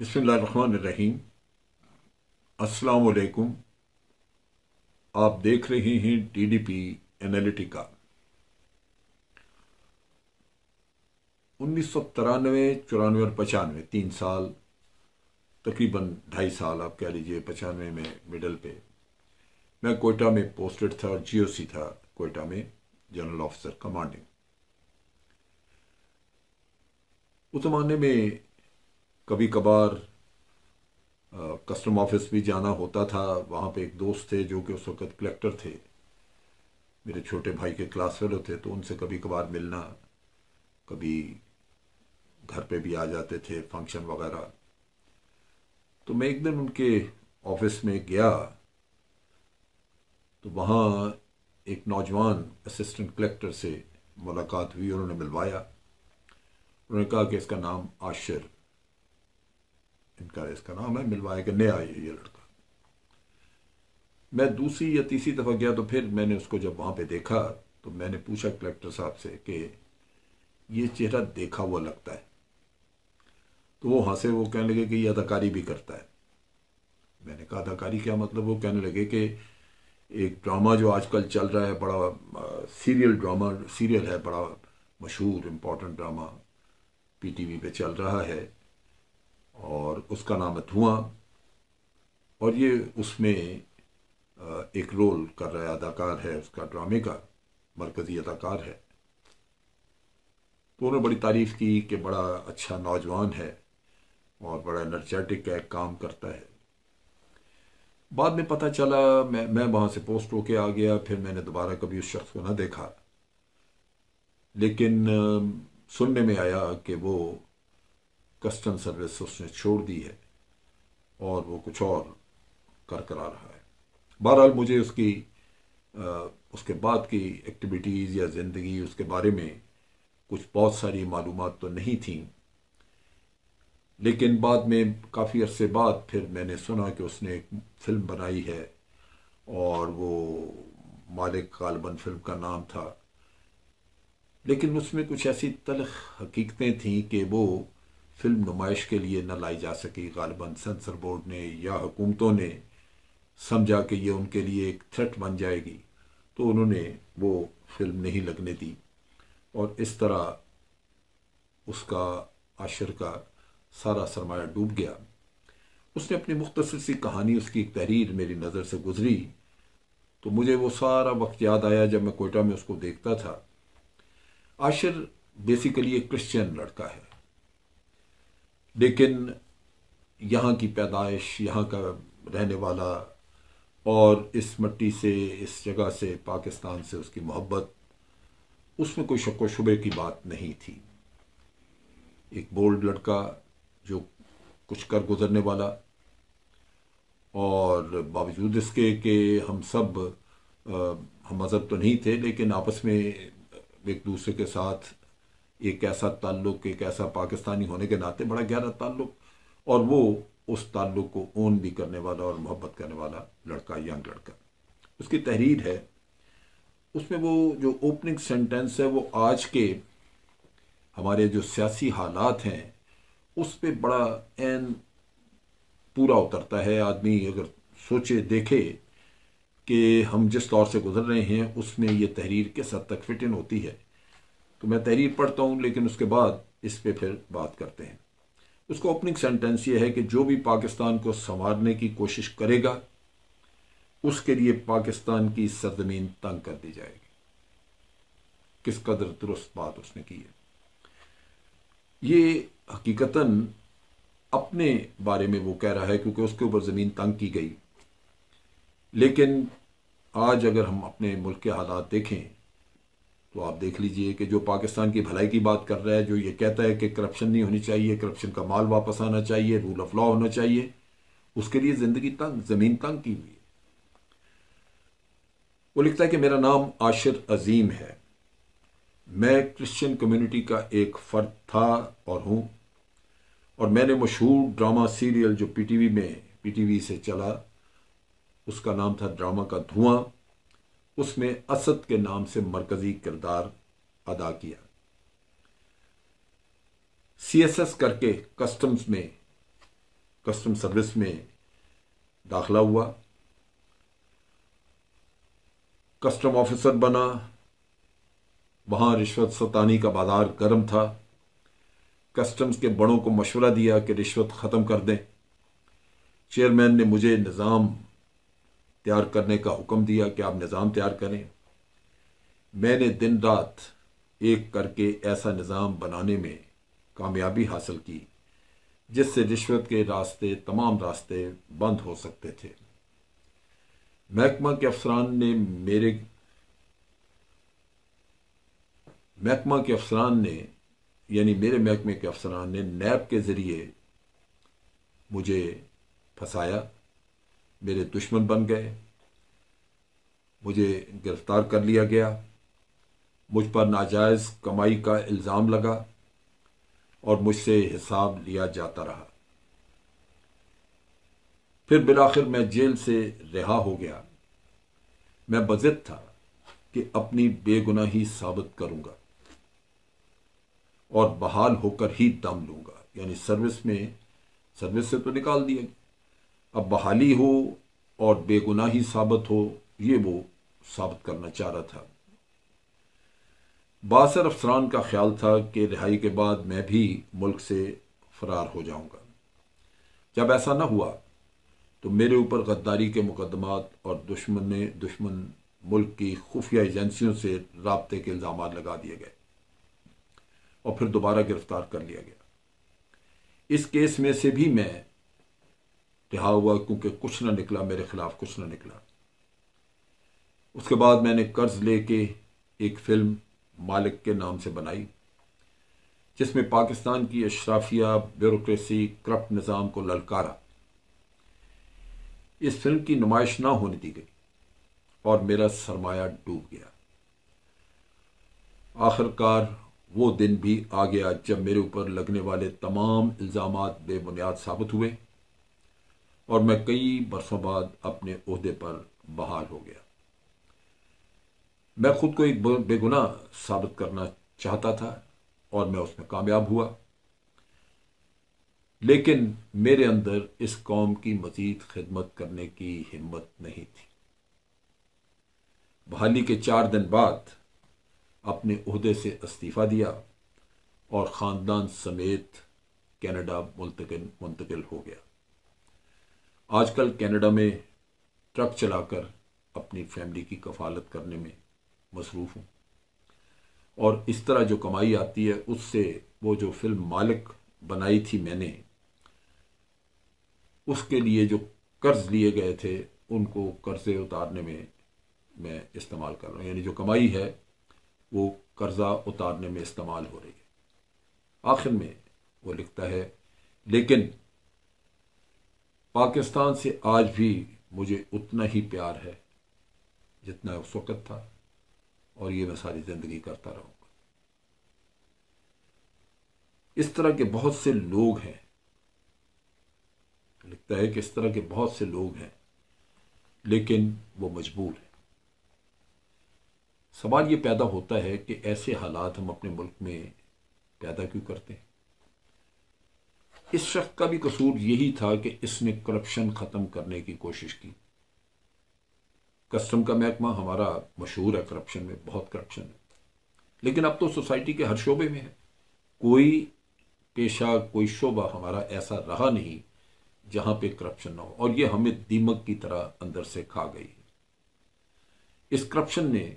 बसमीम अस्सलाम आप देख रहे हैं टीडीपी एनालिटिका उन्नीस सौ तिरानवे चौरानवे और पचानवे तीन साल तकरीबन ढाई साल आप कह लीजिए पचानवे में मिडल पे मैं कोयटा में पोस्टेड था और जीओसी था कोयटा में जनरल ऑफिसर कमांडिंग उस जमाने में कभी कभार कस्टम ऑफिस भी जाना होता था वहाँ पे एक दोस्त थे जो कि उस वक़्त कलेक्टर थे मेरे छोटे भाई के क्लास फेलो थे तो उनसे कभी कभार मिलना कभी घर पे भी आ जाते थे फंक्शन वगैरह तो मैं एक दिन उनके ऑफिस में गया तो वहाँ एक नौजवान असिस्टेंट कलेक्टर से मुलाकात हुई उन्होंने मिलवाया उन्होंने कहा कि इसका नाम आशर इनका इसका नाम है मिलवाया कि नया ये, ये लड़का मैं दूसरी या तीसरी दफ़ा गया तो फिर मैंने उसको जब वहाँ पे देखा तो मैंने पूछा कलेक्टर साहब से कि ये चेहरा देखा हुआ लगता है तो वो हंसे वो कहने लगे कि ये अदाकारी भी करता है मैंने कहा अदाकारी क्या मतलब वो कहने लगे कि एक ड्रामा जो आजकल चल रहा है बड़ा सीरियल ड्रामा सीरियल है बड़ा मशहूर इम्पोर्टेंट ड्रामा पीटीवी पे चल रहा है और उसका नाम है धुआं और ये उसमें एक रोल कर रहा अदाकार है उसका ड्रामे का मरकज़ी अदाकार है तो उन्होंने बड़ी तारीफ़ की कि बड़ा अच्छा नौजवान है और बड़ा एनर्जेटिक है काम करता है बाद में पता चला मैं मैं वहाँ से पोस्ट होके आ गया फिर मैंने दोबारा कभी उस शख्स को ना देखा लेकिन सुनने में आया कि वो कस्टम सर्विस उसने छोड़ दी है और वो कुछ और कर करा रहा है बहरहाल मुझे उसकी उसके बाद की एक्टिविटीज़ या ज़िंदगी उसके बारे में कुछ बहुत सारी मालूम तो नहीं थी लेकिन बाद में काफ़ी अरसे बाद फिर मैंने सुना कि उसने एक फ़िल्म बनाई है और वो मालिक कालबन फिल्म का नाम था लेकिन उसमें कुछ ऐसी तलख हकीकतें थीं कि वो फिल्म नुमाइश के लिए न लाई जा सकी गालबा सेंसर बोर्ड ने या हुकूमतों ने समझा कि यह उनके लिए एक थ्रेट बन जाएगी तो उन्होंने वो फिल्म नहीं लगने दी और इस तरह उसका आशर का सारा सरमाया डूब गया उसने अपनी मुख्तर सी कहानी उसकी एक तहरीर मेरी नज़र से गुजरी तो मुझे वो सारा वक्त याद आया जब मैं कोयटा में उसको देखता था आशर बेसिकली एक क्रिश्चियन लड़का है लेकिन यहाँ की पैदाइश यहाँ का रहने वाला और इस मट्टी से इस जगह से पाकिस्तान से उसकी मोहब्बत उसमें कोई शक व शुबे की बात नहीं थी एक बोल्ड लड़का जो कुछ कर गुजरने वाला और बावजूद इसके कि हम सब आ, हम मज़हब तो नहीं थे लेकिन आपस में एक दूसरे के साथ एक ऐसा ताल्लुक एक ऐसा पाकिस्तानी होने के नाते बड़ा गहरा ताल्लुक और वो उस ताल्लुक को ओन भी करने वाला और मोहब्बत करने वाला लड़का यंग लड़का उसकी तहरीर है उसमें वो जो ओपनिंग सेंटेंस है वो आज के हमारे जो सियासी हालात हैं उस पर बड़ा एन पूरा उतरता है आदमी अगर सोचे देखे कि हम जिस दौर से गुजर रहे हैं उसमें ये तहरीर किस हद तक फिट इन होती है तो मैं तहरीर पढ़ता हूँ लेकिन उसके बाद इस पर फिर बात करते हैं उसका ओपनिंग सेंटेंस ये है कि जो भी पाकिस्तान को संवारने की कोशिश करेगा उसके लिए पाकिस्तान की सरजमीन तंग कर दी जाएगी किस कदर दुरुस्त बात उसने की है ये हकीकतन अपने बारे में वो कह रहा है क्योंकि उसके ऊपर ज़मीन तंग की गई लेकिन आज अगर हम अपने मुल्क के हालात देखें तो आप देख लीजिए कि जो पाकिस्तान की भलाई की बात कर रहा है जो ये कहता है कि करप्शन नहीं होनी चाहिए करप्शन का माल वापस आना चाहिए रूल ऑफ लॉ होना चाहिए उसके लिए जिंदगी तंग जमीन तंग की हुई है वो लिखता है कि मेरा नाम आशिर अजीम है मैं क्रिश्चियन कम्युनिटी का एक फ़र्द था और हूँ और मैंने मशहूर ड्रामा सीरियल जो पीटीवी में पीटीवी से चला उसका नाम था ड्रामा का धुआं उसने असद के नाम से मरकजी किरदार अदा किया सीएसएस करके कस्टम्स में कस्टम सर्विस में दाखला हुआ कस्टम ऑफिसर बना वहां रिश्वत सतानी का बाजार गर्म था कस्टम्स के बड़ों को मशवरा दिया कि रिश्वत ख़त्म कर दें चेयरमैन ने मुझे निज़ाम तैयार करने का हुक्म दिया कि आप निज़ाम तैयार करें मैंने दिन रात एक करके ऐसा निज़ाम बनाने में कामयाबी हासिल की जिससे रिश्वत के रास्ते तमाम रास्ते बंद हो सकते थे महकमा के अफसरान ने मेरे महकमा के अफसरान ने यानी मेरे महकमे के अफसरान ने नैब के ज़रिए मुझे फंसाया मेरे दुश्मन बन गए मुझे गिरफ्तार कर लिया गया मुझ पर नाजायज़ कमाई का इल्ज़ाम लगा और मुझसे हिसाब लिया जाता रहा फिर बिलाखिर मैं जेल से रिहा हो गया मैं बजिद था कि अपनी बेगुनाही साबित करूंगा और बहाल होकर ही दम लूंगा यानी सर्विस में सर्विस से तो निकाल दिया अब बहाली हो और बेगुनाही साबित हो ये वो साबित करना चाह रहा था बासर अफसरान का ख्याल था कि रिहाई के बाद मैं भी मुल्क से फरार हो जाऊंगा जब ऐसा ना हुआ तो मेरे ऊपर गद्दारी के मुकदमात और दुश्मन ने दुश्मन मुल्क की खुफिया एजेंसियों से रबते के इल्ज़ाम लगा दिए गए और फिर दोबारा गिरफ्तार कर लिया गया इस केस में से भी मैं रिहा हुआ क्योंकि कुछ ना निकला मेरे खिलाफ कुछ ना निकला उसके बाद मैंने कर्ज लेके एक फिल्म मालिक के नाम से बनाई जिसमें पाकिस्तान की अशराफिया ब्यूरोसी करप्ट निज़ाम को ललकारा इस फिल्म की नुमाइश ना होने दी गई और मेरा सरमाया डूब गया आखिरकार वो दिन भी आ गया जब मेरे ऊपर लगने वाले तमाम इल्ज़ाम बेबुनियाद साबित हुए और मैं कई बरसों बाद अपने अहदे पर बहाल हो गया मैं खुद को एक बेगुनाह साबित करना चाहता था और मैं उसमें कामयाब हुआ लेकिन मेरे अंदर इस कौम की मजीद खिदमत करने की हिम्मत नहीं थी बहाली के चार दिन बाद अपने अहदे से इस्तीफ़ा दिया और ख़ानदान समेत कनाडा मुंतकिल मुंतकिल हो गया आजकल कनाडा में ट्रक चलाकर अपनी फैमिली की कफालत करने में मसरूफ़ हूँ और इस तरह जो कमाई आती है उससे वो जो फिल्म मालिक बनाई थी मैंने उसके लिए जो कर्ज लिए गए थे उनको कर्जे उतारने में मैं इस्तेमाल कर रहा हूँ यानी जो कमाई है वो कर्जा उतारने में इस्तेमाल हो रही है आखिर में वो लिखता है लेकिन पाकिस्तान से आज भी मुझे उतना ही प्यार है जितना उस वक़्त था और ये मैं सारी ज़िंदगी करता रहूँगा इस तरह के बहुत से लोग हैं लगता है कि इस तरह के बहुत से लोग हैं लेकिन वो मजबूर हैं सवाल ये पैदा होता है कि ऐसे हालात हम अपने मुल्क में पैदा क्यों करते हैं इस शख्स का भी कसूर यही था कि इसने करप्शन ख़त्म करने की कोशिश की कस्टम का महकमा हमारा मशहूर है करप्शन में बहुत करप्शन है लेकिन अब तो सोसाइटी के हर शोबे में है कोई पेशा कोई शोबा हमारा ऐसा रहा नहीं जहाँ पे करप्शन ना हो और ये हमें दीमक की तरह अंदर से खा गई है इस करप्शन ने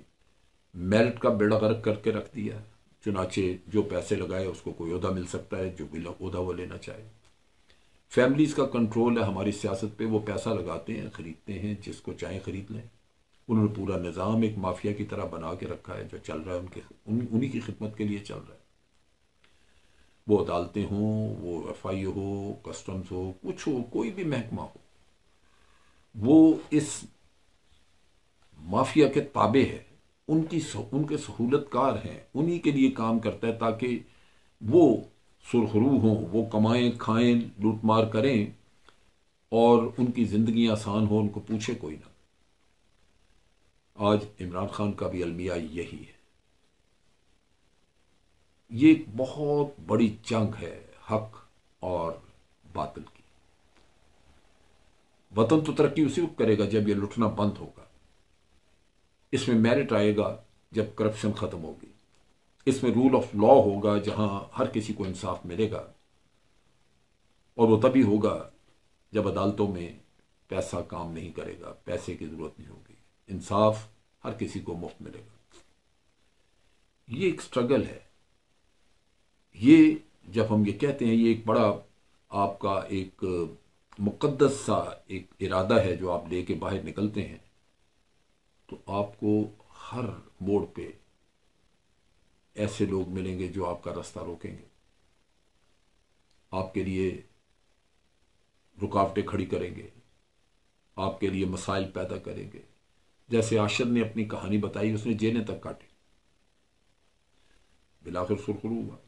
मेरिट का बेड़ा गर्क करके रख दिया है चुनाचे जो पैसे लगाए उसको कोई अहदा मिल सकता है जो भी अहदा वो लेना चाहे फैमिलीज़ का कंट्रोल है हमारी सियासत पे वो पैसा लगाते हैं ख़रीदते हैं जिसको चाहे ख़रीद लें उन्होंने पूरा निज़ाम एक माफिया की तरह बना के रखा है जो चल रहा है उनके उन, उन्हीं की खिदमत के लिए चल रहा है वो अदालतें हों वो एफ आई हो कस्टम्स हो कुछ हो कोई भी महकमा हो वो इस माफिया के ताबे है उनकी उनके सहूलतकार हैं उन्हीं के लिए काम करता है ताकि वो सुरखरू हों वो कमाएं खाएं लूट मार करें और उनकी ज़िंदगी आसान हो उनको पूछे कोई ना आज इमरान खान का भी अलमिया यही है ये एक बहुत बड़ी जंग है हक और बातल की वतन तो तरक्की उसी वक्त करेगा जब ये लुटना बंद होगा इसमें मेरिट आएगा जब करप्शन ख़त्म होगी इसमें रूल ऑफ लॉ होगा जहां हर किसी को इंसाफ मिलेगा और वो तभी होगा जब अदालतों में पैसा काम नहीं करेगा पैसे की ज़रूरत नहीं होगी इंसाफ हर किसी को मुफ्त मिलेगा ये एक स्ट्रगल है ये जब हम ये कहते हैं ये एक बड़ा आपका एक मुकद्दस सा एक इरादा है जो आप लेके बाहर निकलते हैं तो आपको हर मोड़ पे ऐसे लोग मिलेंगे जो आपका रास्ता रोकेंगे आपके लिए रुकावटें खड़ी करेंगे आपके लिए मसाइल पैदा करेंगे जैसे आशर ने अपनी कहानी बताई उसने जेने तक काटी बिलाखिर सुरखुरु हुआ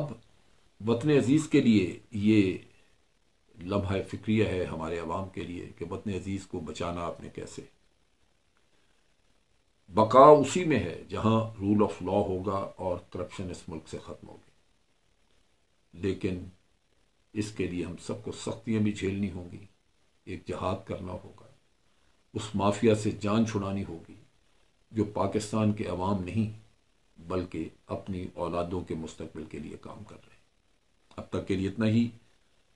अब वतन अजीज के लिए ये लम्हा फिक्रिया है हमारे आवाम के लिए कि वतन अजीज़ को बचाना आपने कैसे बका उसी में है जहाँ रूल ऑफ लॉ होगा और करप्शन इस मुल्क से ख़त्म होगी लेकिन इसके लिए हम सबको सख्तियाँ भी झेलनी होंगी एक जहाद करना होगा उस माफिया से जान छुड़ानी होगी जो पाकिस्तान के अवाम नहीं बल्कि अपनी औलादों के मुस्तबिल के लिए काम कर रहे हैं अब तक के लिए इतना ही